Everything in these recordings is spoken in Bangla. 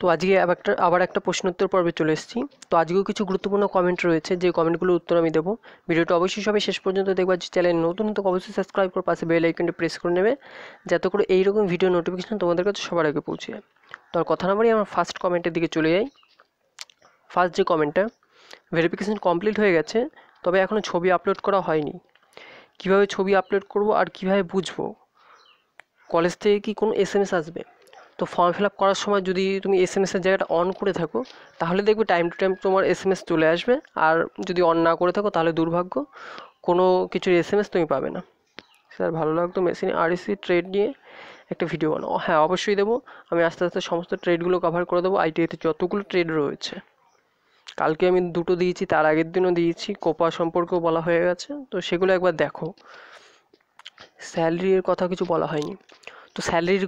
তো আজকে আবার একটা আবার একটা প্রশ্ন উত্তর পর্বে চলে এসেছি তো আজকেও কিছু গুরুত্বপূর্ণ কমেন্ট রয়েছে যে কমেন্টগুলোর উত্তর আমি দেবো ভিডিওটা অবশ্যই সবাই শেষ পর্যন্ত দেখবার যে চ্যানেল নতুন তো অবশ্যই সাবস্ক্রাইব করে পাশে বেল আইকনটি প্রেস করে নেবে যাতে করে এইরকম ভিডিও নোটিফিকেশান তোমাদের কাছে সবার আগে পৌঁছে যায় তো আর কথা না বলি ফার্স্ট কমেন্টের দিকে চলে যাই ফার্স্ট যে কমেন্টটা ভেরিফিকেশান কমপ্লিট হয়ে গেছে তবে এখনও ছবি আপলোড করা হয়নি কিভাবে ছবি আপলোড করব আর কিভাবে বুঝবো কলেজ থেকে কি কোনো এস আসবে তো ফর্ম ফিল আপ করার সময় যদি তুমি এস এম এসের জায়গাটা অন করে থাকো তাহলে দেখবে টাইম টু টাইম তোমার এস এম এস চলে আসবে আর যদি অন না করে থাকো তাহলে দুর্ভাগ্য কোনো কিছুর এস এম এস তুমি পাবে না স্যার ভালো লাগতো মেশিনে এসি ট্রেড e নিয়ে একটা ভিডিও বানাও হ্যাঁ অবশ্যই দেবো আমি আস্তে আস্তে সমস্ত ট্রেডগুলো কভার করে দেবো আইটিআইতে যতগুলো ট্রেড রয়েছে কালকে আমি দুটো দিয়েছি তার আগের দিনও দিয়েছি কোপা সম্পর্কেও বলা হয়ে গেছে তো সেগুলো একবার দেখো স্যালারির কথা কিছু বলা হয়নি তো স্যালারির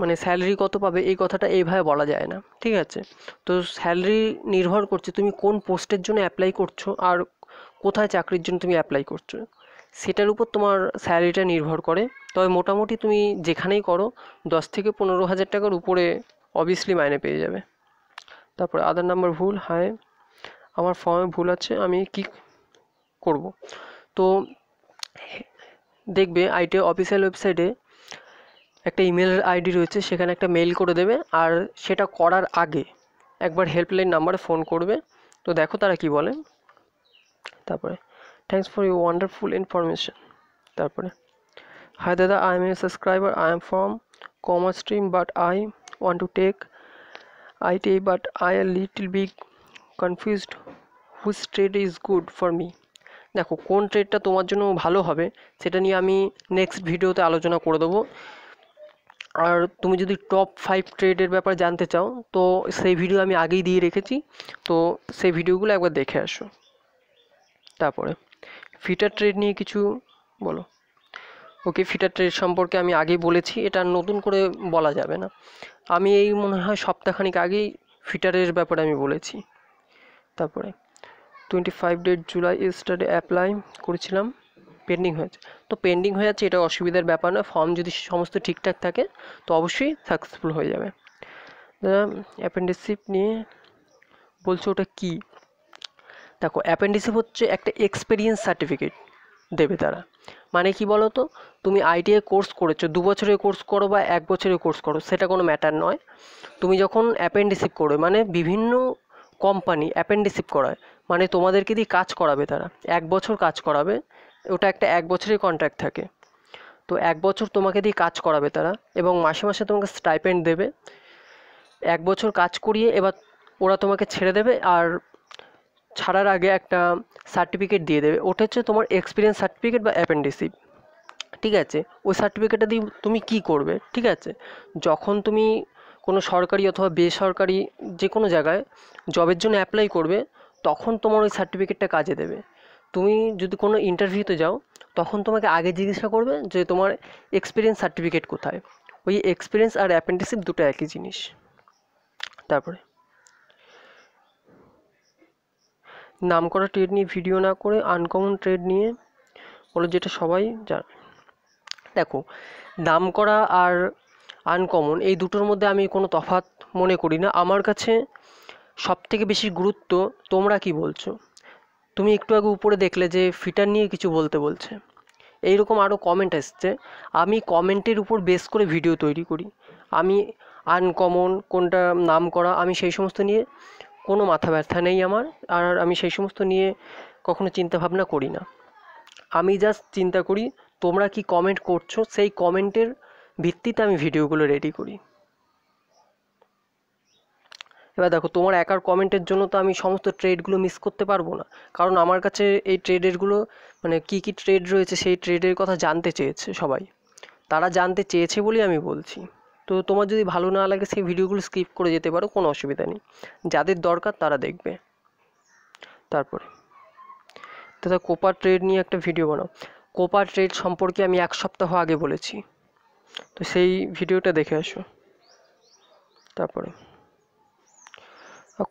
মানে স্যালারি কত পাবে এই কথাটা এইভাবে বলা যায় না ঠিক আছে তো স্যালারি নির্ভর করছে তুমি কোন পোস্টের জন্য অ্যাপ্লাই করছো আর কোথায় চাকরির জন্য তুমি অ্যাপ্লাই করছো সেটার উপর তোমার স্যালারিটা নির্ভর করে তবে মোটামুটি তুমি যেখানেই করো দশ থেকে পনেরো হাজার টাকার উপরে অবভিয়াসলি মাইনে পেয়ে যাবে তারপরে আধার নাম্বার ভুল হায় আমার ফর্মে ভুল আছে আমি কি করব তো দেখবে আইটি অফিসিয়াল ওয়েবসাইটে একটা ইমেল আইডি রয়েছে সেখানে একটা মেইল করে দেবে আর সেটা করার আগে একবার হেল্পলাইন নাম্বারে ফোন করবে তো দেখো তারা কি বলে তারপরে thanks for you wonderful information তারপরে হাই দাদা I am a subscriber I am from commerce stream but I want to take ITI but I are little big confused whose trade is good for me দেখো কোন ট্রেডটা তোমার জন্য ভালো হবে সেটা নিয়ে আমি নেক্সট ভিডিওতে আলোচনা করে দেবো আর তুমি যদি টপ ফাইভ ট্রেডের ব্যাপারে জানতে চাও তো সেই ভিডিও আমি আগেই দিয়ে রেখেছি তো সেই ভিডিওগুলো একবার দেখে আসো তারপরে ফিটার ট্রেড নিয়ে কিছু বলো ওকে ফিটার ট্রেড সম্পর্কে আমি আগেই বলেছি এটা নতুন করে বলা যাবে না আমি এই মনে হয় সপ্তাহখানিক আগেই ফিটারের ব্যাপারে আমি বলেছি তারপরে টোয়েন্টি ফাইভ ডেট জুলাই স্টারে অ্যাপ্লাই করেছিলাম পেন্ডিং হয়েছে তো পেন্ডিং হয়ে যাচ্ছে এটা অসুবিধার ব্যাপার নয় ফর্ম যদি সমস্ত ঠিকঠাক থাকে তো অবশ্যই সাকসেসফুল হয়ে যাবে অ্যাপেন্ডিসিপ নিয়ে বলছো ওটা কি দেখো অ্যাপেন্ডিসিপ হচ্ছে একটা এক্সপিরিয়েন্স সার্টিফিকেট দেবে তারা মানে কি বলো তো তুমি আইটিআই কোর্স করেছো দু বছরের কোর্স করো বা এক বছরের কোর্স করো সেটা কোনো ম্যাটার নয় তুমি যখন অ্যাপেন্ডিসিপ করো মানে বিভিন্ন কোম্পানি অ্যাপেন্ডিসিপ করায় মানে তোমাদেরকে দিয়ে কাজ করাবে তারা এক বছর কাজ করাবে ওটা একটা এক বছরের কন্ট্রাক্ট থাকে তো এক বছর তোমাকে দিয়ে কাজ করাবে তারা এবং মাসে মাসে তোমাকে স্টাইপেন্ড দেবে এক বছর কাজ করিয়ে এবার ওরা তোমাকে ছেড়ে দেবে আর ছাড়ার আগে একটা সার্টিফিকেট দিয়ে দেবে ওটা হচ্ছে তোমার এক্সপিরিয়েন্স সার্টিফিকেট বা অ্যাপেন্ডিসিপ ঠিক আছে ওই সার্টিফিকেটটা দিয়ে তুমি কি করবে ঠিক আছে যখন তুমি কোনো সরকারি অথবা বেসরকারি যে কোনো জায়গায় জবের জন্য অ্যাপ্লাই করবে তখন তোমার ওই সার্টিফিকেটটা কাজে দেবে তুমি যদি কোনো ইন্টারভিউতে যাও তখন তোমাকে আগে জিজ্ঞাসা করবে যে তোমার এক্সপিরিয়েন্স সার্টিফিকেট কোথায় ওই এক্সপিরিয়েন্স আর অ্যাপেন্ডিসিপ দুটো একই জিনিস তারপরে নাম করা ট্রেড নিয়ে ভিডিও না করে আনকমন ট্রেড নিয়ে বলো যেটা সবাই জানে দেখো নাম করা আর আনকমন এই দুটোর মধ্যে আমি কোনো তফাত মনে করি না আমার কাছে সবথেকে বেশি গুরুত্ব তোমরা কি বলছো তুমি একটু আগে উপরে দেখলে যে ফিটার নিয়ে কিছু বলতে বলছে এই রকম আরও কমেন্ট এসছে আমি কমেন্টের উপর বেস করে ভিডিও তৈরি করি আমি আনকমন কোনটা নাম করা আমি সেই সমস্ত নিয়ে কোনো মাথা ব্যথা নেই আমার আর আমি সেই সমস্ত নিয়ে কখনো চিন্তাভাবনা করি না আমি জাস্ট চিন্তা করি তোমরা কি কমেন্ট করছো সেই কমেন্টের ভিত্তিতে আমি ভিডিওগুলো রেডি করি এবার দেখো তোমার একার কমেন্টের জন্য তো আমি সমস্ত ট্রেডগুলো মিস করতে পারবো না কারণ আমার কাছে এই ট্রেডেরগুলো মানে কি কি ট্রেড রয়েছে সেই ট্রেডের কথা জানতে চেয়েছে সবাই তারা জানতে চেয়েছে বলেই আমি বলছি তো তোমার যদি ভালো না লাগে সেই ভিডিওগুলো স্কিপ করে যেতে পারো কোনো অসুবিধা নেই যাদের দরকার তারা দেখবে তারপরে দাদা কোপার ট্রেড নিয়ে একটা ভিডিও বানাও কোপার ট্রেড সম্পর্কে আমি এক সপ্তাহ আগে বলেছি তো সেই ভিডিওটা দেখে আসো তারপরে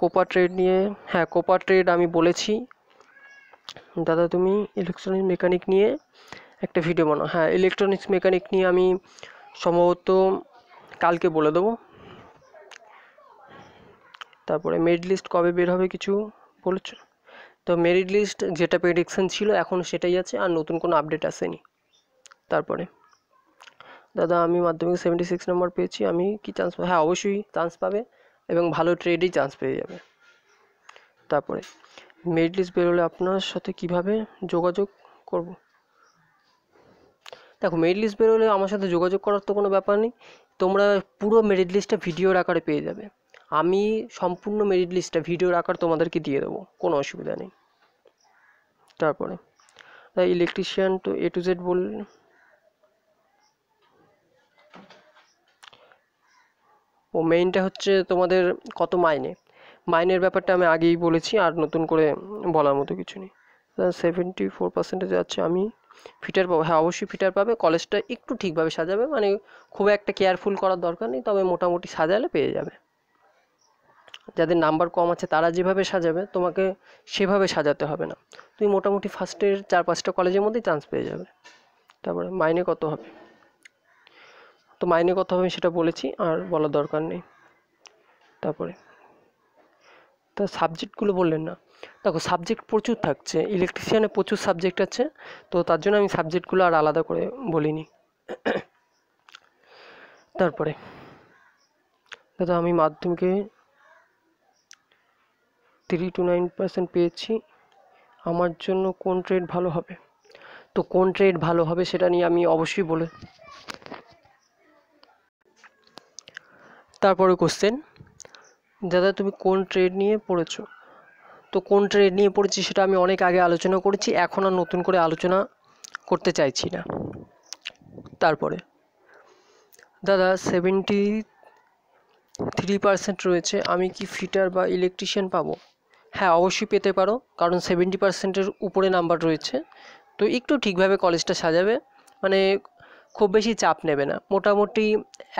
কোপা ট্রেড নিয়ে হ্যাঁ কোপা ট্রেড আমি বলেছি দাদা তুমি ইলেকট্রনিক্স মেকানিক নিয়ে একটা ভিডিও বানাও হ্যাঁ ইলেকট্রনিক্স মেকানিক নিয়ে আমি সম্ভবত কালকে বলে দেবো তারপরে মেরিট লিস্ট কবে বের হবে কিছু বলেছ তো মেরিট লিস্ট যেটা প্রেডিকশন ছিল এখন সেটাই আছে আর নতুন কোনো আপডেট আসেনি তারপরে দাদা আমি মাধ্যমিক সেভেন্টি সিক্স নম্বর পেয়েছি আমি কি চান্স হ্যাঁ অবশ্যই চান্স পাবে এবং ভালো ট্রেডই চান্স পেয়ে যাবে তারপরে মেরিট লিস্ট বেরোলে আপনার সাথে কিভাবে যোগাযোগ করব দেখো মেরিট লিস্ট বেরোলে আমার সাথে যোগাযোগ করার তো কোনো ব্যাপার নেই তোমরা পুরো মেরিট লিস্টটা ভিডিওর আকারে পেয়ে যাবে আমি সম্পূর্ণ মেরিট লিস্টটা ভিডিওর আকার তোমাদেরকে দিয়ে দেবো কোনো অসুবিধা নেই তারপরে electrician to A to Z বললে ও মেইনটা হচ্ছে তোমাদের কত মাইনে মাইনের ব্যাপারটা আমি আগেই বলেছি আর নতুন করে বলার মতো কিছু নেই সেভেন্টি ফোর পার্সেন্টেজ আছে আমি ফিটার পাবো হ্যাঁ অবশ্যই ফিটার পাবে কলেজটা একটু ঠিকভাবে সাজাবে মানে খুব একটা কেয়ারফুল করার দরকার নেই তবে মোটামুটি সাজালে পেয়ে যাবে যাদের নাম্বার কম আছে তারা যেভাবে সাজাবে তোমাকে সেভাবে সাজাতে হবে না তুমি মোটামুটি ফার্স্টের চার পাঁচটা কলেজের মধ্যেই চান্স পেয়ে যাবে তারপরে মাইনে কত হবে তো মাইনে কত হবে সেটা বলেছি আর বলার দরকার নেই তারপরে তা সাবজেক্টগুলো বললেন না দেখো সাবজেক্ট প্রচুর থাকছে ইলেকট্রিশিয়ানে প্রচুর সাবজেক্ট আছে তো তার জন্য আমি সাবজেক্টগুলো আর আলাদা করে বলিনি তারপরে দাদা আমি মাধ্যমিকে থ্রি টু নাইন পার্সেন্ট পেয়েছি আমার জন্য কোন ট্রেড ভালো হবে তো কোন ট্রেড ভালো হবে সেটা নিয়ে আমি অবশ্যই বলে তারপরে কোশ্চেন দাদা তুমি কোন ট্রেড নিয়ে পড়েছো তো কোন ট্রেড নিয়ে পড়েছি সেটা আমি অনেক আগে আলোচনা করেছি এখন আর নতুন করে আলোচনা করতে চাইছি না তারপরে দাদা সেভেন্টি থ্রি পার্সেন্ট রয়েছে আমি কি ফিটার বা ইলেকট্রিশিয়ান পাবো হ্যাঁ অবশ্যই পেতে পারো কারণ সেভেন্টি পার্সেন্টের উপরে নাম্বার রয়েছে তো একটু ঠিকভাবে কলেজটা সাজাবে মানে খুব বেশি চাপ নেবে না মোটামুটি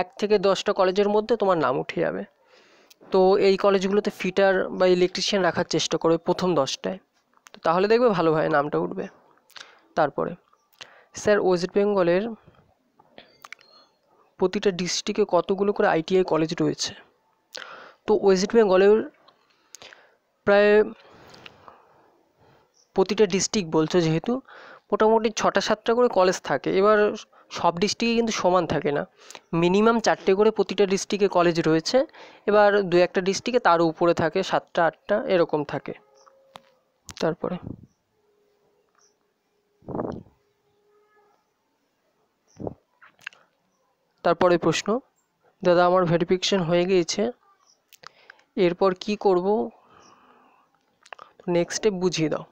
এক থেকে দশটা কলেজের মধ্যে তোমার নাম উঠে যাবে তো এই কলেজগুলোতে ফিটার বা ইলেকট্রিশিয়ান রাখার চেষ্টা করবে প্রথম দশটায় তো তাহলে দেখবে ভালো হয় নামটা উঠবে তারপরে স্যার ওয়েস্ট বেঙ্গলের প্রতিটা ডিস্ট্রিক্টে কতগুলো করে আইটিআই কলেজ রয়েছে তো ওয়েস্ট বেঙ্গলের প্রায় প্রতিটা ডিস্ট্রিক্ট বলছো যেহেতু মোটামুটি ছটা সাতটা করে কলেজ থাকে এবার সব ডিস্ট্রিক্টে কিন্তু সমান থাকে না মিনিমাম চারটে করে প্রতিটা ডিস্ট্রিক্টে কলেজ রয়েছে এবার দু একটা ডিস্ট্রিক্টে তার উপরে থাকে সাতটা আটটা এরকম থাকে তারপরে তারপরে প্রশ্ন দাদা আমার ভেরিফিকেশন হয়ে গিয়েছে এরপর কি করব নেক্সট স্টেপ বুঝিয়ে দাও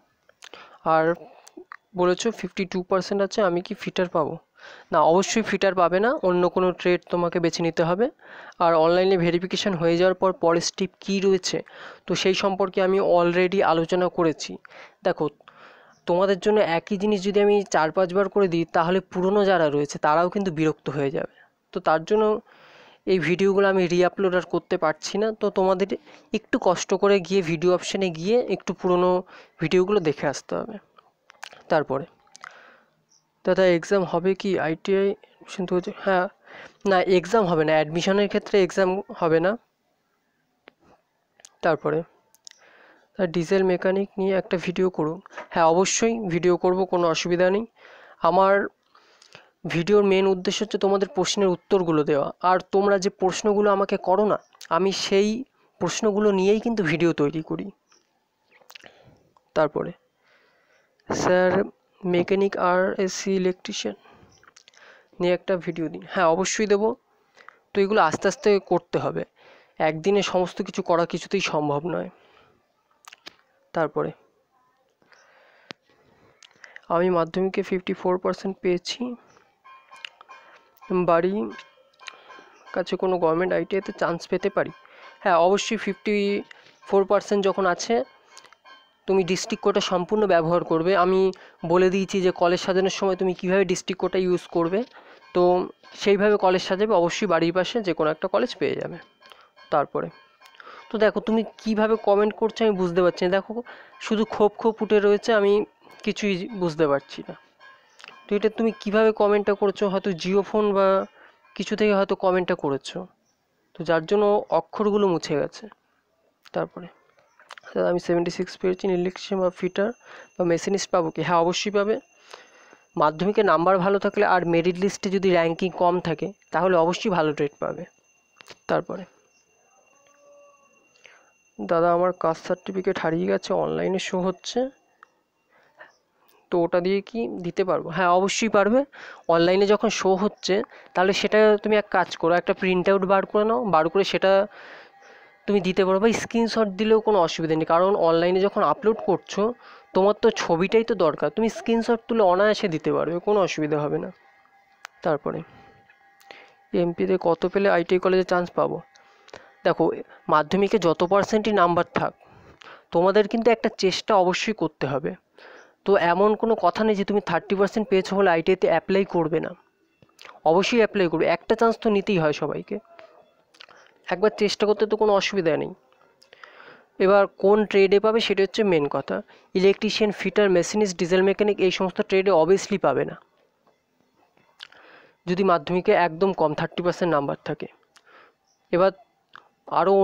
আর বলেছো ফিফটি টু পার্সেন্ট আছে আমি কি ফিটার পাবো না অবশ্যই ফিটার পাবে না অন্য কোনো ট্রেড তোমাকে বেছে নিতে হবে আর অনলাইনে ভেরিফিকেশান হয়ে যাওয়ার পর পরের স্টেপ কী রয়েছে তো সেই সম্পর্কে আমি অলরেডি আলোচনা করেছি দেখো তোমাদের জন্য একই জিনিস যদি আমি চার পাঁচবার করে দিই তাহলে পুরনো যারা রয়েছে তারাও কিন্তু বিরক্ত হয়ে যাবে তো তার জন্য এই ভিডিওগুলো আমি রিআপলোড আর করতে পারছি না তো তোমাদের একটু কষ্ট করে গিয়ে ভিডিও অপশানে গিয়ে একটু পুরনো ভিডিওগুলো দেখে আসতে হবে তারপরে দাদা এক্সাম হবে কি আইটিআই শুনতে হচ্ছে হ্যাঁ না এক্সাম হবে না অ্যাডমিশনের ক্ষেত্রে এক্সাম হবে না তারপরে ডিজেল মেকানিক নিয়ে একটা ভিডিও করুন হ্যাঁ অবশ্যই ভিডিও করব কোনো অসুবিধা নেই আমার ভিডিওর মেন উদ্দেশ্য হচ্ছে তোমাদের প্রশ্নের উত্তরগুলো দেওয়া আর তোমরা যে প্রশ্নগুলো আমাকে করো না আমি সেই প্রশ্নগুলো নিয়েই কিন্তু ভিডিও তৈরি করি তারপরে স্যার মেকানিক আর এসি ইলেকট্রিশিয়ান নিয়ে একটা ভিডিও দিন হ্যাঁ অবশ্যই দেবো তো এগুলো আস্তে আস্তে করতে হবে একদিনে সমস্ত কিছু করা কিছুতেই সম্ভব নয় তারপরে আমি মাধ্যমিকে ফিফটি ফোর পার্সেন্ট পেয়েছি বাড়ি কাছে কোনো গভর্নমেন্ট আইটিআইতে চান্স পেতে পারি হ্যাঁ অবশ্যই ফিফটি ফোর পার্সেন্ট যখন আছে তুমি ডিস্ট্রিক্ট কোটা সম্পূর্ণ ব্যবহার করবে আমি বলে দিয়েছি যে কলেজ সাজানোর সময় তুমি কীভাবে ডিস্ট্রিক্ট কোটা ইউজ করবে তো সেইভাবে কলেজ সাজাবে অবশ্যই বাড়ির পাশে যে কোনো একটা কলেজ পেয়ে যাবে তারপরে তো দেখো তুমি কিভাবে কমেন্ট করছো আমি বুঝতে পারছি না দেখো শুধু খোপ খোপ উঠে রয়েছে আমি কিছুই বুঝতে পারছি না তো এটা তুমি কিভাবে কমেন্টটা করছো হয়তো জিও ফোন বা কিছু থেকে হয়তো কমেন্টটা করেছো তো যার জন্য অক্ষরগুলো মুছে গেছে তারপরে হ্যাঁ, আমি সেভেন্টি সিক্স পেয়েছি ইলেকশন বা ফিটার বা মেশিনিস্ট পাবো কি হ্যাঁ অবশ্যই পাবে মাধ্যমিকে নাম্বার ভালো থাকলে আর মেরিট লিস্টে যদি র্যাঙ্কিং কম থাকে তাহলে অবশ্যই ভালো ট্রেড পাবে তারপরে দাদা আমার কাস্ট সার্টিফিকেট হারিয়ে গেছে অনলাইনে শো হচ্ছে তো ওটা দিয়ে কি দিতে পারবো হ্যাঁ অবশ্যই পারবে অনলাইনে যখন শো হচ্ছে তাহলে সেটা তুমি এক কাজ করো একটা প্রিন্ট আউট বার করে নাও বার করে সেটা তুমি দিতে পারো বা স্ক্রিনশট দিলেও কোনো অসুবিধা নেই কারণ অনলাইনে যখন আপলোড করছো তোমার তো ছবিটাই তো দরকার তুমি স্ক্রিনশট তুলে অনায়াসে দিতে পারবে কোনো অসুবিধা হবে না তারপরে এমপিতে কত পেলে আইটিআই কলেজে চান্স পাবো দেখো মাধ্যমিকে যত পার্সেন্টই নাম্বার থাক তোমাদের কিন্তু একটা চেষ্টা অবশ্যই করতে হবে তো এমন কোনো কথা নেই যে তুমি থার্টি পার্সেন্ট পেয়েছো হলে আইটিআইতে অ্যাপ্লাই করবে না অবশ্যই অ্যাপ্লাই করবে একটা চান্স তো নিতেই হয় সবাইকে একবার চেষ্টা করতে তো কোনো অসুবিধা নেই এবার কোন ট্রেডে পাবে সেটা হচ্ছে মেন কথা electrician fitter machinist diesel mechanic এই সমস্ত ট্রেডে অবভিয়াসলি পাবে না যদি মাধ্যমিকে একদম কম থার্টি পার্সেন্ট নাম্বার থাকে এবার আরও